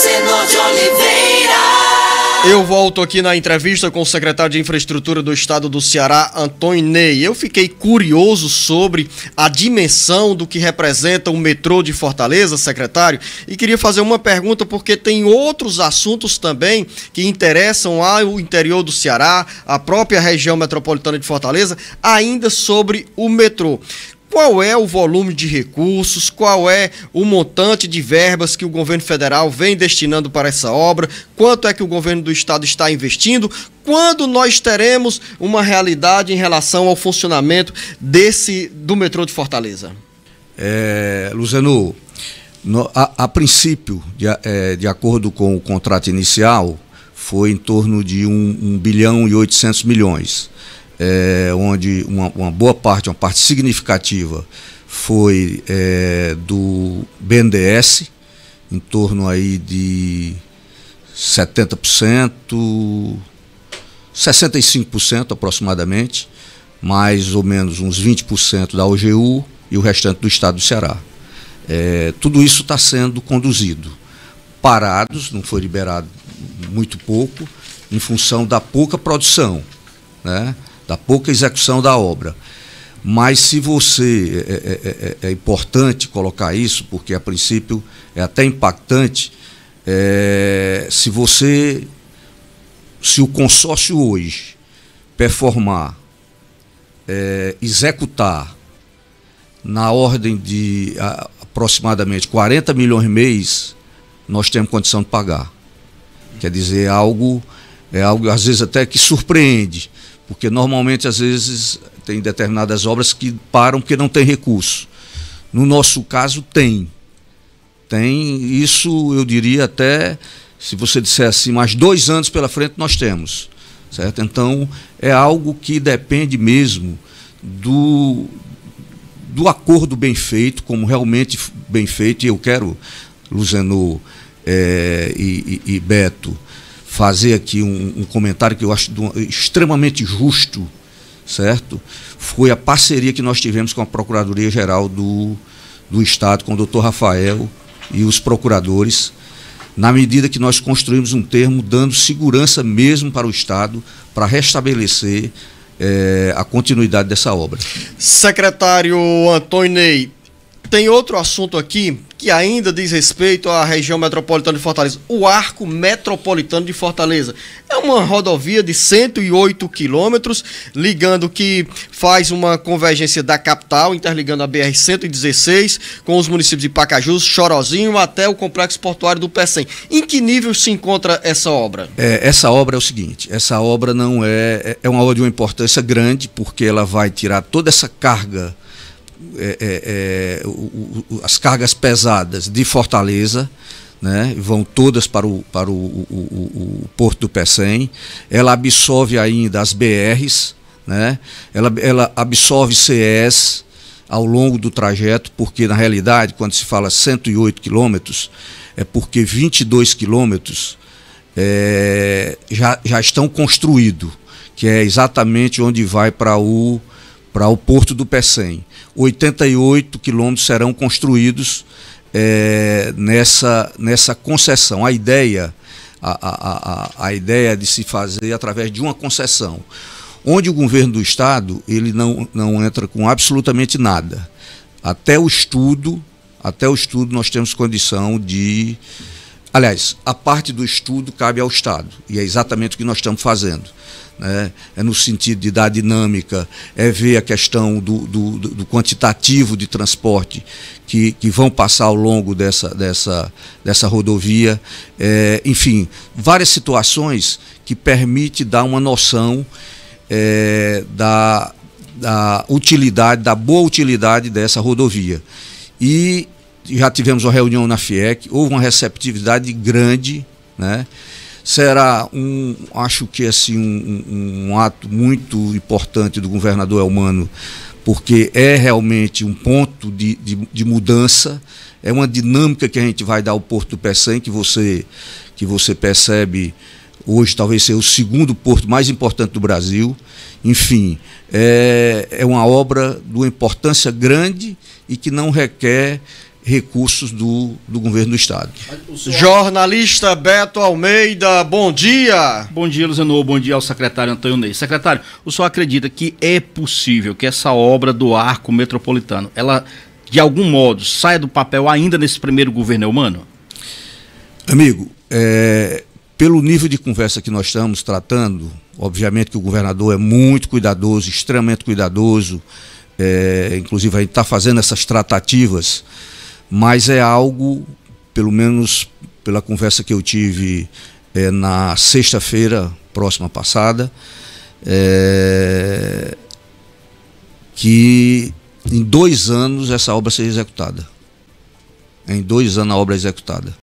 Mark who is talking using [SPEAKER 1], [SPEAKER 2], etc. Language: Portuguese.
[SPEAKER 1] de Oliveira. Eu volto aqui na entrevista com o secretário de Infraestrutura do Estado do Ceará, Antônio Ney. Eu fiquei curioso sobre a dimensão do que representa o metrô de Fortaleza, secretário, e queria fazer uma pergunta porque tem outros assuntos também que interessam ao interior do Ceará, a própria região metropolitana de Fortaleza, ainda sobre o metrô qual é o volume de recursos, qual é o montante de verbas que o governo federal vem destinando para essa obra, quanto é que o governo do estado está investindo, quando nós teremos uma realidade em relação ao funcionamento desse do metrô de Fortaleza?
[SPEAKER 2] É, no, a, a, princípio, de, é, de, acordo com o contrato inicial, foi em torno de 1 um, um bilhão e 800 milhões é, onde uma, uma, boa parte, uma parte significativa, foi é, do BNDES, em torno aí de 70%, 65% aproximadamente, mais ou menos uns 20% da OGU e o restante do estado do Ceará. É, tudo isso está sendo conduzido. Parados, não foi liberado muito pouco, em função da pouca produção. Né? da pouca execução da obra. Mas se você. É é é, é, é, é, importante colocar isso, porque a princípio é até impactante. É, se você. Se o consórcio hoje performar, executar na ordem de a, aproximadamente 40 milhões mês, nós temos condição de pagar. Quer dizer, algo, é algo às vezes até que surpreende porque normalmente, às vezes, tem determinadas obras que param porque não tem recurso. No nosso caso, tem. Tem isso, eu diria até, se você dissesse assim, mais dois anos pela frente nós temos. Certo? Então, é algo que depende mesmo do, do acordo bem feito, como realmente bem feito, e eu quero, Luzeno é, e, e, e Beto, fazer aqui um, um comentário que eu acho do, extremamente justo, certo? Foi a parceria que nós tivemos com a Procuradoria-Geral do, do Estado, com o doutor Rafael e os procuradores, na medida que nós construímos um termo dando segurança mesmo para o Estado para restabelecer é, a continuidade dessa obra. Secretário
[SPEAKER 1] Antônio Ney tem outro assunto aqui que ainda diz respeito à região metropolitana de Fortaleza. O Arco Metropolitano de Fortaleza. É uma rodovia de 108 quilômetros, ligando que faz uma convergência da capital, interligando a BR-116 com os municípios de Pacajus, Chorozinho, até o complexo portuário do Pecém. Em que nível se encontra essa obra?
[SPEAKER 2] É, essa obra é o seguinte, essa obra não é... É, é uma obra de uma importância grande, porque ela vai tirar toda essa carga é, é, é o, o, as cargas pesadas de Fortaleza, né, vão todas para, o, para o, o, o porto do Pecém, ela absorve ainda as BRs, né, ela, ela absorve CS ao longo do trajeto, porque na realidade, quando se fala 108 quilômetros, é porque 22 quilômetros é, já, já estão construídos, que é exatamente onde vai para o para o Porto do Pecém. 88 quilômetros serão construídos é, nessa, nessa concessão. A ideia, a, a, a, a ideia de se fazer através de uma concessão, onde o governo do Estado ele não, não entra com absolutamente nada. Até o estudo, até o estudo nós temos condição de. Aliás, a parte do estudo cabe ao Estado, e é exatamente o que nós estamos fazendo né? é no sentido de dar dinâmica, é ver a questão do, do, do quantitativo de transporte que, que, vão passar ao longo dessa, dessa, dessa rodovia. É, enfim, várias situações que permite dar uma noção é, da, da utilidade, da boa utilidade dessa rodovia. E já tivemos uma reunião na FIEC, houve uma receptividade grande, né? será um, acho que assim, um, um, ato muito importante do governador Elmano, porque é realmente um ponto de, de, de mudança, é uma dinâmica que a gente vai dar ao Porto do Pecém, que você, que você percebe hoje talvez seja o segundo porto mais importante do Brasil. Enfim, é, é uma obra de uma importância grande e que não requer recursos do, do governo do Estado. Jornalista
[SPEAKER 1] Beto Almeida,
[SPEAKER 2] bom dia. Bom dia, Luziano. Bom dia ao secretário
[SPEAKER 1] Antônio Ney. Secretário, o senhor acredita que é possível que essa obra do arco metropolitano, ela, de algum modo, saia do papel ainda nesse primeiro governo é humano?
[SPEAKER 2] Amigo, é, pelo nível de conversa que nós estamos tratando, obviamente que o governador é muito cuidadoso, extremamente cuidadoso, é, inclusive a gente está fazendo essas tratativas mas é algo, pelo menos pela conversa que eu tive é, na sexta-feira próxima passada, é, que em dois anos essa obra seja executada. Em dois anos a obra é executada.